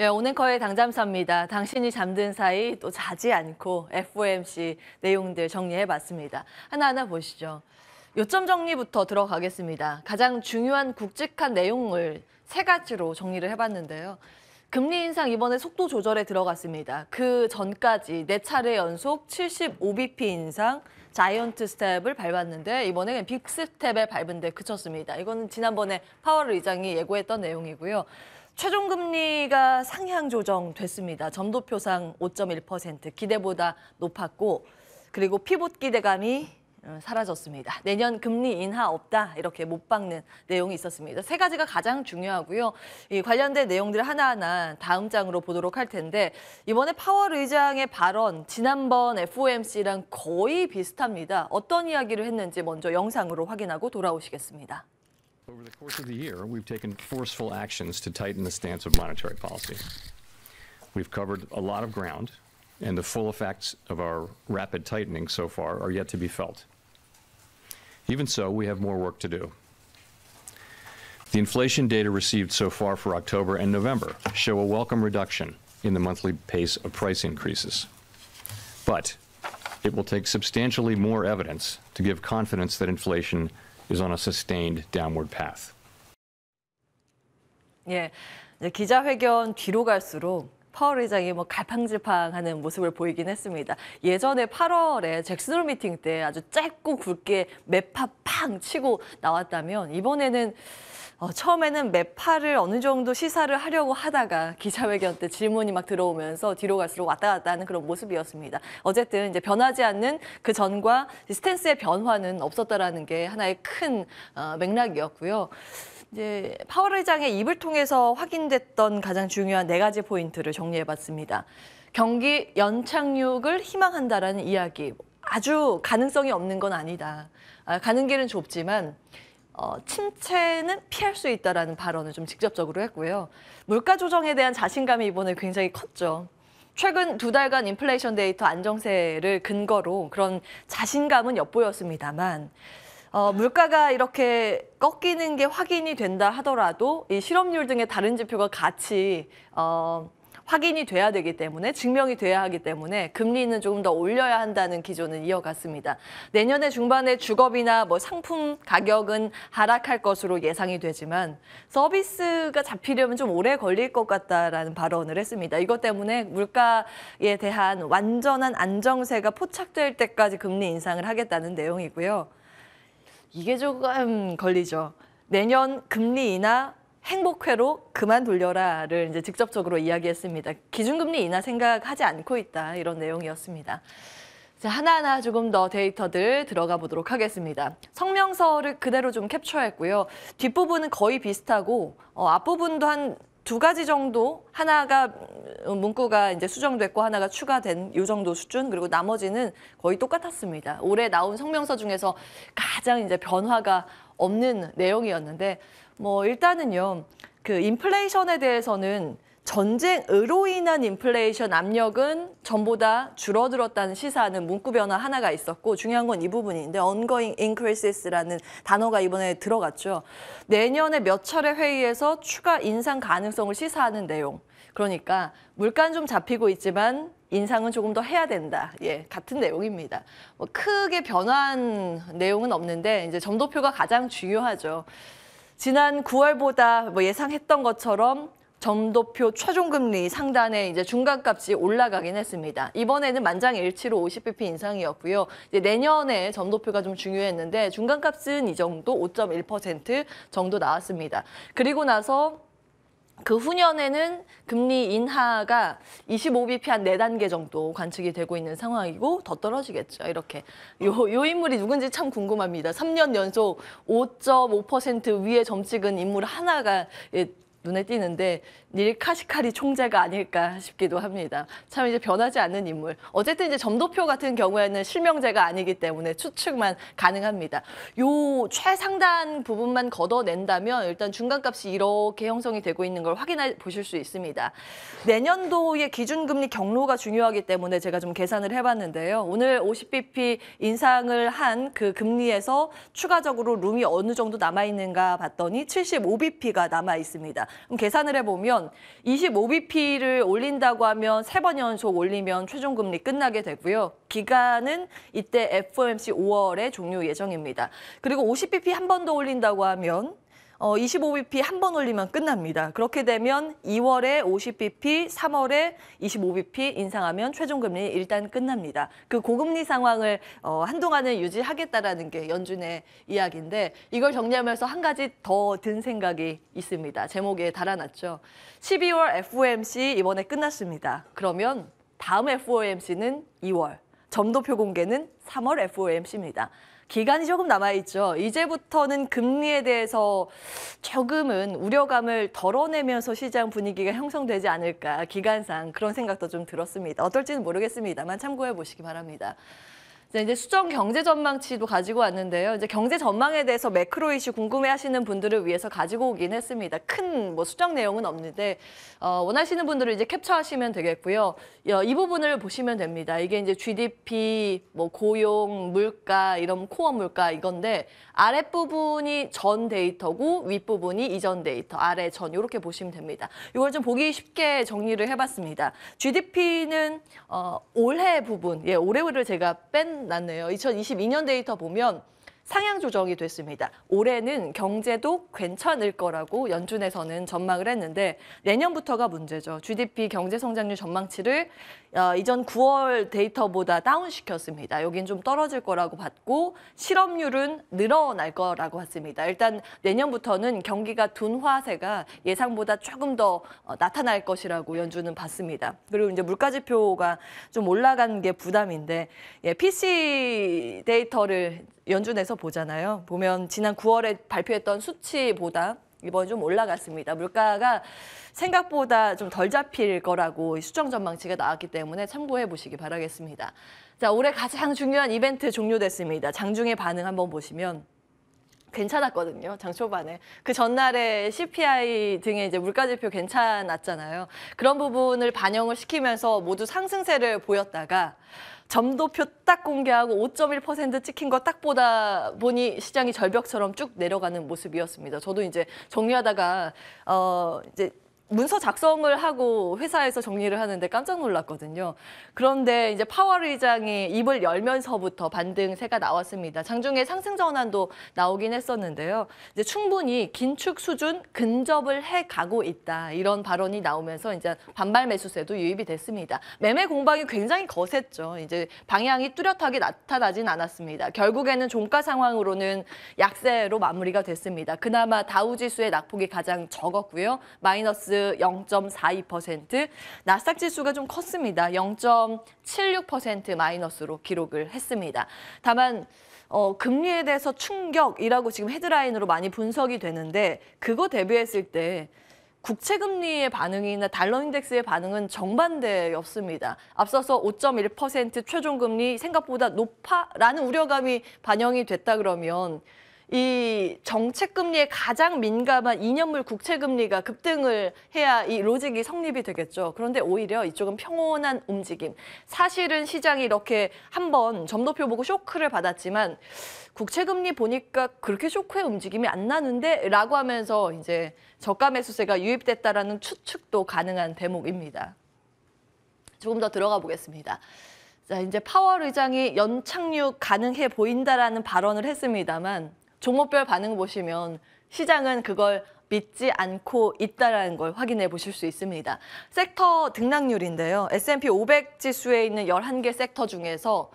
예, 오늘커의 당잠사입니다. 당신이 잠든 사이 또 자지 않고 FOMC 내용들 정리해봤습니다. 하나하나 보시죠. 요점 정리부터 들어가겠습니다. 가장 중요한 굵직한 내용을 세 가지로 정리를 해봤는데요. 금리 인상 이번에 속도 조절에 들어갔습니다. 그 전까지 네 차례 연속 75bp 인상, 자이언트 스텝을 밟았는데 이번에 빅스텝에 밟은 데 그쳤습니다. 이거는 지난번에 파월 의장이 예고했던 내용이고요. 최종 금리가 상향 조정됐습니다. 점도표상 5.1% 기대보다 높았고 그리고 피봇 기대감이 어, 사라졌습니다. 내년 금리 인하 없다 이렇게 못 박는 내용이 있었습니다. 세 가지가 가장 중요하고요. 이 관련된 내용들을 하나하나 다음 장으로 보도록 할 텐데 이번에 파월 의장의 발언 지난번 FOMC랑 거의 비슷합니다. 어떤 이야기를 했는지 먼저 영상으로 확인하고 돌아오시겠습니다. Over the course of the year, we've taken forceful actions to tighten the stance of monetary policy. We've covered a lot of ground, and the full effects of our rapid tightening so far are yet to be felt. Even so, we have more work to do. The inflation data received so far for October and November show a welcome reduction in the monthly pace of price increases. But it will take substantially more evidence to give confidence that inflation is on a sustained downward path. 예, 기자회견 뒤로 갈수록 파월 의장이 뭐 갈팡질팡하는 모습을 보이긴 했습니다. 예전에 8월에 잭슨홀 미팅 때 아주 짧고 굵게 매파 팡 치고 나왔다면 이번에는 어, 처음에는 매파를 어느 정도 시사를 하려고 하다가 기자회견 때 질문이 막 들어오면서 뒤로 갈수록 왔다 갔다 하는 그런 모습이었습니다. 어쨌든 이제 변하지 않는 그 전과 스탠스의 변화는 없었다라는 게 하나의 큰 어, 맥락이었고요. 이제 파월 의장의 입을 통해서 확인됐던 가장 중요한 네 가지 포인트를 정리해봤습니다. 경기 연착륙을 희망한다라는 이야기 아주 가능성이 없는 건 아니다. 아, 가는 길은 좁지만 어, 침체는 피할 수 있다라는 발언을 좀 직접적으로 했고요. 물가 조정에 대한 자신감이 이번에 굉장히 컸죠. 최근 두 달간 인플레이션 데이터 안정세를 근거로 그런 자신감은 엿보였습니다만 어, 물가가 이렇게 꺾이는 게 확인이 된다 하더라도 이 실업률 등의 다른 지표가 같이 어, 확인이 돼야 되기 때문에 증명이 돼야 하기 때문에 금리는 조금 더 올려야 한다는 기조는 이어갔습니다. 내년에 중반에 주거비나 뭐 상품 가격은 하락할 것으로 예상이 되지만 서비스가 잡히려면 좀 오래 걸릴 것 같다라는 발언을 했습니다. 이것 때문에 물가에 대한 완전한 안정세가 포착될 때까지 금리 인상을 하겠다는 내용이고요. 이게 조금 걸리죠. 내년 금리 인하 행복회로 그만 돌려라를 이제 직접적으로 이야기했습니다. 기준금리 인하 생각하지 않고 있다 이런 내용이었습니다. 자, 하나하나 조금 더 데이터들 들어가 보도록 하겠습니다. 성명서를 그대로 좀 캡처했고요. 뒷부분은 거의 비슷하고 어, 앞부분도 한 두 가지 정도 하나가 음, 음, 문구가 이제 수정됐고 하나가 추가된 이 정도 수준 그리고 나머지는 거의 똑같았습니다. 올해 나온 성명서 중에서 가장 이제 변화가 없는 내용이었는데 뭐 일단은요. 그 인플레이션에 대해서는 전쟁으로 인한 인플레이션 압력은 전보다 줄어들었다는 시사하는 문구 변화 하나가 있었고 중요한 건 이 부분인데 ongoing increases라는 단어가 이번에 들어갔죠. 내년에 몇 차례 회의에서 추가 인상 가능성을 시사하는 내용. 그러니까 물가는 좀 잡히고 있지만 인상은 조금 더 해야 된다. 예, 같은 내용입니다. 뭐 크게 변화한 내용은 없는데 이제 점도표가 가장 중요하죠. 지난 9월보다 뭐 예상했던 것처럼 점도표 최종금리 상단에 이제 중간값이 올라가긴 했습니다. 이번에는 만장일치로 50bp 인상이었고요. 이제 내년에 점도표가 좀 중요했는데 중간값은 이 정도 5.1% 정도 나왔습니다. 그리고 나서 그 후년에는 금리 인하가 25bp 한 4단계 정도 관측이 되고 있는 상황이고 더 떨어지겠죠. 이렇게. 요, 요 인물이 누군지 참 궁금합니다. 3년 연속 5.5% 위에 점찍은 인물 하나가 예, 눈에 띄는데 닐 카시카리 총재가 아닐까 싶기도 합니다. 참 이제 변하지 않는 인물. 어쨌든 이제 점도표 같은 경우에는 실명제가 아니기 때문에 추측만 가능합니다. 요 최상단 부분만 걷어낸다면 일단 중간값이 이렇게 형성이 되고 있는 걸 확인해 보실 수 있습니다. 내년도의 기준금리 경로가 중요하기 때문에 제가 좀 계산을 해봤는데요. 오늘 50bp 인상을 한 그 금리에서 추가적으로 룸이 어느 정도 남아있는가 봤더니 75bp가 남아있습니다. 그럼 계산을 해보면 되면 25BP를 올린다고 하면 세 번 연속 올리면 최종금리 끝나게 되고요. 기간은 이때 FOMC 5월에 종료 예정입니다. 그리고 50BP 한 번 더 올린다고 하면 어, 25bp 한 번 올리면 끝납니다. 그렇게 되면 2월에 50bp, 3월에 25bp 인상하면 최종 금리 일단 끝납니다. 그 고금리 상황을 어, 한동안은 유지하겠다라는 게 연준의 이야기인데 이걸 정리하면서 한 가지 더 든 생각이 있습니다. 제목에 달아놨죠 12월 FOMC 이번에 끝났습니다. 그러면 다음 FOMC는 2월, 점도표 공개는 3월 FOMC입니다. 기간이 조금 남아있죠. 이제부터는 금리에 대해서 조금은 우려감을 덜어내면서 시장 분위기가 형성되지 않을까 기간상 그런 생각도 좀 들었습니다. 어떨지는 모르겠습니다만 참고해 보시기 바랍니다. 네, 이제 수정 경제 전망치도 가지고 왔는데요. 이제 경제 전망에 대해서 매크로 이슈 궁금해하시는 분들을 위해서 가지고 오긴 했습니다. 큰 뭐 수정 내용은 없는데 어, 원하시는 분들을 이제 캡처하시면 되겠고요. 어, 이 부분을 보시면 됩니다. 이게 이제 GDP, 뭐 고용, 물가 이런 코어 물가 이건데 아랫 부분이 전 데이터고 윗 부분이 이전 데이터, 아래 전 이렇게 보시면 됩니다. 이걸 좀 보기 쉽게 정리를 해봤습니다. GDP는 어, 올해 부분, 예, 올해를 제가 뺀 났네요 2022년 데이터 보면 상향 조정이 됐습니다. 올해는 경제도 괜찮을 거라고 연준에서는 전망을 했는데 내년부터가 문제죠. GDP 경제 성장률 전망치를 어, 이전 9월 데이터보다 다운시켰습니다. 여긴 좀 떨어질 거라고 봤고 실업률은 늘어날 거라고 봤습니다. 일단 내년부터는 경기가 둔화세가 예상보다 조금 더 어, 나타날 것이라고 연준은 봤습니다. 그리고 이제 물가 지표가 좀 올라간 게 부담인데 예, PC 데이터를 연준 에서 보잖아요. 보면 지난 9월에 발표했던 수치보다 이번 좀 올라갔습니다. 물가가 생각보다 좀 덜 잡힐 거라고 수정 전망치가 나왔기 때문에 참고해 보시기 바라겠습니다. 자, 올해 가장 중요한 이벤트 종료됐습니다. 장중의 반응 한번 보시면 괜찮았거든요. 장 초반에. 그 전날에 CPI 등의 이제 물가지표 괜찮았잖아요. 그런 부분을 반영을 시키면서 모두 상승세를 보였다가 점도표 딱 공개하고 5.1% 찍힌 거 딱 보다 보니 시장이 절벽처럼 쭉 내려가는 모습이었습니다. 저도 이제 정리하다가 어 이제 문서 작성을 하고 회사에서 정리를 하는데 깜짝 놀랐거든요. 그런데 이제 파월 의장이 입을 열면서부터 반등세가 나왔습니다. 장중에 상승 전환도 나오긴 했었는데요. 이제 충분히 긴축 수준 근접을 해 가고 있다. 이런 발언이 나오면서 이제 반발 매수세도 유입이 됐습니다. 매매 공방이 굉장히 거셌죠. 이제 방향이 뚜렷하게 나타나진 않았습니다. 결국에는 종가 상황으로는 약세로 마무리가 됐습니다. 그나마 다우지수의 낙폭이 가장 적었고요. 마이너스 0.42%, 나스닥 지수가 좀 컸습니다. 0.76% 마이너스로 기록을 했습니다. 다만 어, 금리에 대해서 충격이라고 지금 헤드라인으로 많이 분석이 되는데 그거 대비했을 때 국채 금리의 반응이나 달러 인덱스의 반응은 정반대였습니다. 앞서서 5.1% 최종 금리 생각보다 높아라는 우려감이 반영이 됐다 그러면 이 정책금리에 가장 민감한 2년물 국채금리가 급등을 해야 이 로직이 성립이 되겠죠. 그런데 오히려 이쪽은 평온한 움직임. 사실은 시장이 이렇게 한번 점도표 보고 쇼크를 받았지만 국채금리 보니까 그렇게 쇼크의 움직임이 안 나는데 라고 하면서 이제 저가 매수세가 유입됐다라는 추측도 가능한 대목입니다. 조금 더 들어가 보겠습니다. 자, 이제 파월 의장이 연착륙 가능해 보인다라는 발언을 했습니다만 종목별 반응 보시면 시장은 그걸 믿지 않고 있다라는 걸 확인해 보실 수 있습니다. 섹터 등락률인데요. S&P 500 지수에 있는 11개 섹터 중에서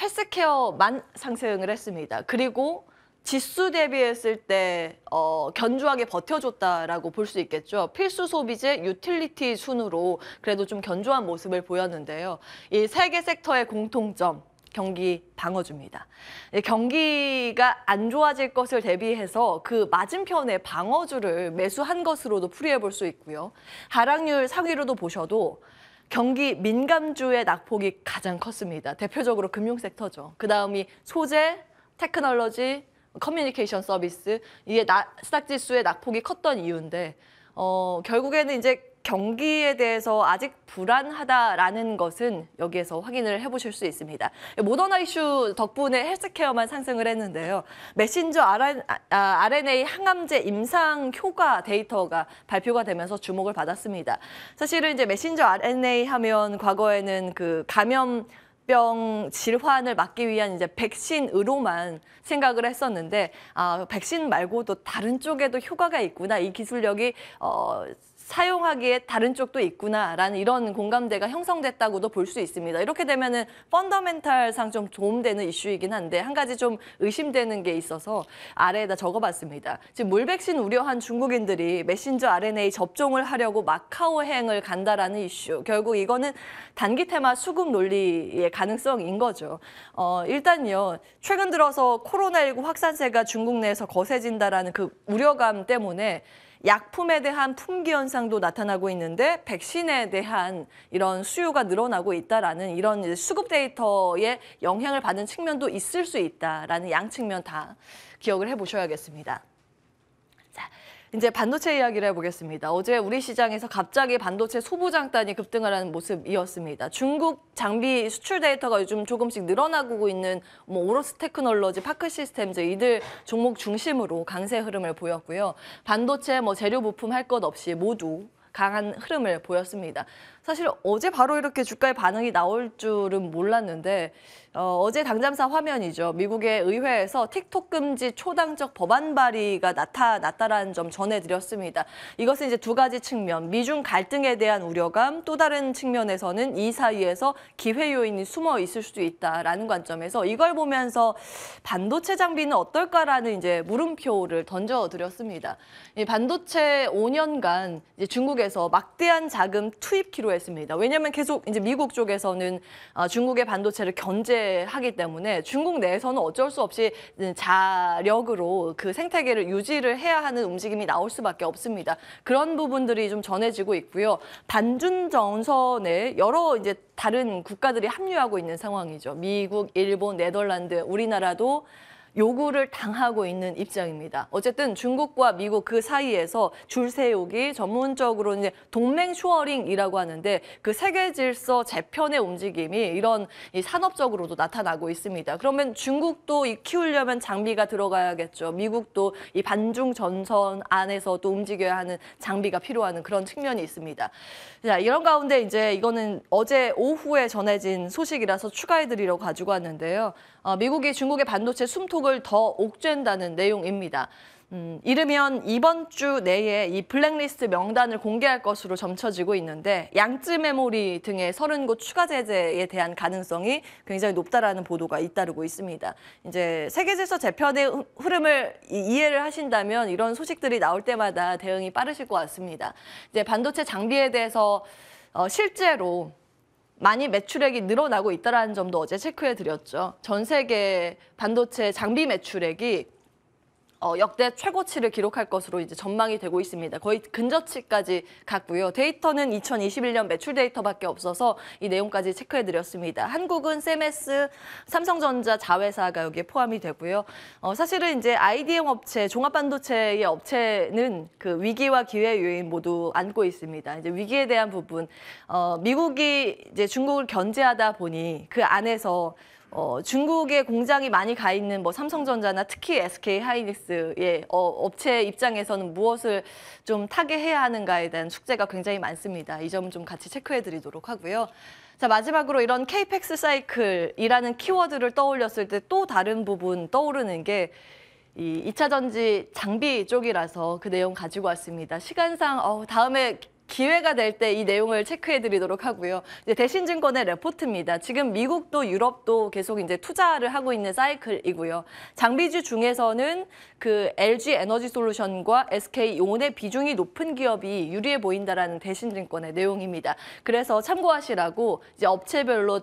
헬스케어만 상승을 했습니다. 그리고 지수 대비했을 때 어, 견조하게 버텨줬다라고 볼 수 있겠죠. 필수 소비재, 유틸리티 순으로 그래도 좀 견조한 모습을 보였는데요. 이 세 개 섹터의 공통점, 경기 방어주입니다. 예, 경기가 안 좋아질 것을 대비해서 그 맞은편의 방어주를 매수한 것으로도 풀이해 볼 수 있고요. 하락률 상위로도 보셔도 경기 민감주의 낙폭이 가장 컸습니다. 대표적으로 금융섹터죠. 그 다음이 소재, 테크놀로지, 커뮤니케이션 서비스 이게 나스닥 지수의 낙폭이 컸던 이유인데 어, 결국에는 이제 경기에 대해서 아직 불안하다라는 것은 여기에서 확인을 해보실 수 있습니다. 모더나 이슈 덕분에 헬스케어만 상승을 했는데요. 메신저 RNA 아, 항암제 임상 효과 데이터가 발표가 되면서 주목을 받았습니다. 사실은 이제 메신저 RNA 하면 과거에는 그 감염 병 질환을 막기 위한 이제 백신으로만 생각을 했었는데 아 백신 말고도 다른 쪽에도 효과가 있구나 이 기술력이 어 사용하기에 다른 쪽도 있구나라는 이런 공감대가 형성됐다고도 볼 수 있습니다. 이렇게 되면은 펀더멘탈상 좀 도움되는 이슈이긴 한데 한 가지 좀 의심되는 게 있어서 아래에다 적어봤습니다. 지금 물 백신 우려한 중국인들이 메신저 RNA 접종을 하려고 마카오행을 간다라는 이슈. 결국 이거는 단기 테마 수급 논리의 가능성인 거죠. 어, 일단요 최근 들어서 코로나19 확산세가 중국 내에서 거세진다라는 그 우려감 때문에 약품에 대한 품귀 현상도 나타나고 있는데 백신에 대한 이런 수요가 늘어나고 있다라는 이런 수급 데이터에 영향을 받는 측면도 있을 수 있다라는 양 측면 다 기억을 해보셔야겠습니다. 자, 이제 반도체 이야기를 해보겠습니다. 어제 우리 시장에서 갑자기 반도체 소부장단이 급등하라는 모습이었습니다. 중국 장비 수출 데이터가 요즘 조금씩 늘어나고 있는 뭐 오로스 테크놀로지 파크 시스템즈 이들 종목 중심으로 강세 흐름을 보였고요. 반도체 뭐 재료 부품 할 것 없이 모두 강한 흐름을 보였습니다. 사실 어제 바로 이렇게 주가의 반응이 나올 줄은 몰랐는데 어, 어제 당장사 화면이죠. 미국의 의회에서 틱톡 금지 초당적 법안 발의가 나타났다라는 점 전해드렸습니다. 이것은 이제 두 가지 측면, 미중 갈등에 대한 우려감, 또 다른 측면에서는 이 사이에서 기회 요인이 숨어 있을 수도 있다라는 관점에서 이걸 보면서 반도체 장비는 어떨까라는 이제 물음표를 던져드렸습니다. 이 반도체 5년간 중국에서 막대한 자금 투입 키로 했습니다. 왜냐하면 계속 이제 미국 쪽에서는 아, 중국의 반도체를 견제하기 때문에 중국 내에서는 어쩔 수 없이 자력으로 그 생태계를 유지를 해야 하는 움직임이 나올 수밖에 없습니다. 그런 부분들이 좀 전해지고 있고요. 반준 정선에 여러 이제 다른 국가들이 합류하고 있는 상황이죠. 미국, 일본, 네덜란드, 우리나라도 요구를 당하고 있는 입장입니다. 어쨌든 중국과 미국 그 사이에서 줄세우기 전문적으로 이제 동맹 슈어링이라고 하는데 그 세계 질서 재편의 움직임이 이런 이 산업적으로도 나타나고 있습니다. 그러면 중국도 이 키우려면 장비가 들어가야겠죠. 미국도 이 반중 전선 안에서 도 움직여야 하는 장비가 필요하는 그런 측면이 있습니다. 자, 이런 가운데 이제 이거는 어제 오후에 전해진 소식이라서 추가해드리려고 가지고 왔는데요. 어, 미국이 중국의 반도체 숨통을 더 옥죄는다는 내용입니다. 음, 이르면 이번 주 내에 이 블랙리스트 명단을 공개할 것으로 점쳐지고 있는데 양쯔 메모리 등의 30곳 추가 제재에 대한 가능성이 굉장히 높다라는 보도가 잇따르고 있습니다. 이제 세계 질서 재편의 흐름을 이해를 하신다면 이런 소식들이 나올 때마다 대응이 빠르실 것 같습니다. 이제 반도체 장비에 대해서 어, 실제로 많이 매출액이 늘어나고 있다는 점도 어제 체크해 드렸죠. 전 세계 반도체 장비 매출액이 어, 역대 최고치를 기록할 것으로 이제 전망이 되고 있습니다. 거의 근저치까지 갔고요. 데이터는 2021년 매출 데이터밖에 없어서 이 내용까지 체크해드렸습니다. 한국은 세메스, 삼성전자 자회사가 여기에 포함이 되고요. 어, 사실은 이제 IDM 업체, 종합반도체의 업체는 그 위기와 기회 요인 모두 안고 있습니다. 이제 위기에 대한 부분, 어, 미국이 이제 중국을 견제하다 보니 그 안에서 어, 중국에 공장이 많이 가 있는 뭐 삼성전자나 특히 SK 하이닉스의 어, 업체 입장에서는 무엇을 좀 타개해야 하는가에 대한 숙제가 굉장히 많습니다. 이 점은 좀 같이 체크해 드리도록 하고요. 자, 마지막으로 이런 케이펙스 사이클이라는 키워드를 떠올렸을 때 또 다른 부분 떠오르는 게 이 2차 전지 장비 쪽이라서 그 내용 가지고 왔습니다. 시간상 어, 다음에 기회가 될 때 이 내용을 체크해 드리도록 하고요. 이제 대신증권의 레포트입니다. 지금 미국도 유럽도 계속 이제 투자를 하고 있는 사이클이고요. 장비주 중에서는 그 LG 에너지 솔루션과 SK 용온의 비중이 높은 기업이 유리해 보인다라는 대신증권의 내용입니다. 그래서 참고하시라고 이제 업체별로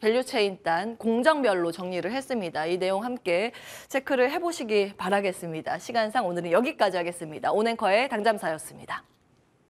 밸류체인단 공정별로 정리를 했습니다. 이 내용 함께 체크를 해보시기 바라겠습니다. 시간상 오늘은 여기까지 하겠습니다. 온앵커의 당잠사였습니다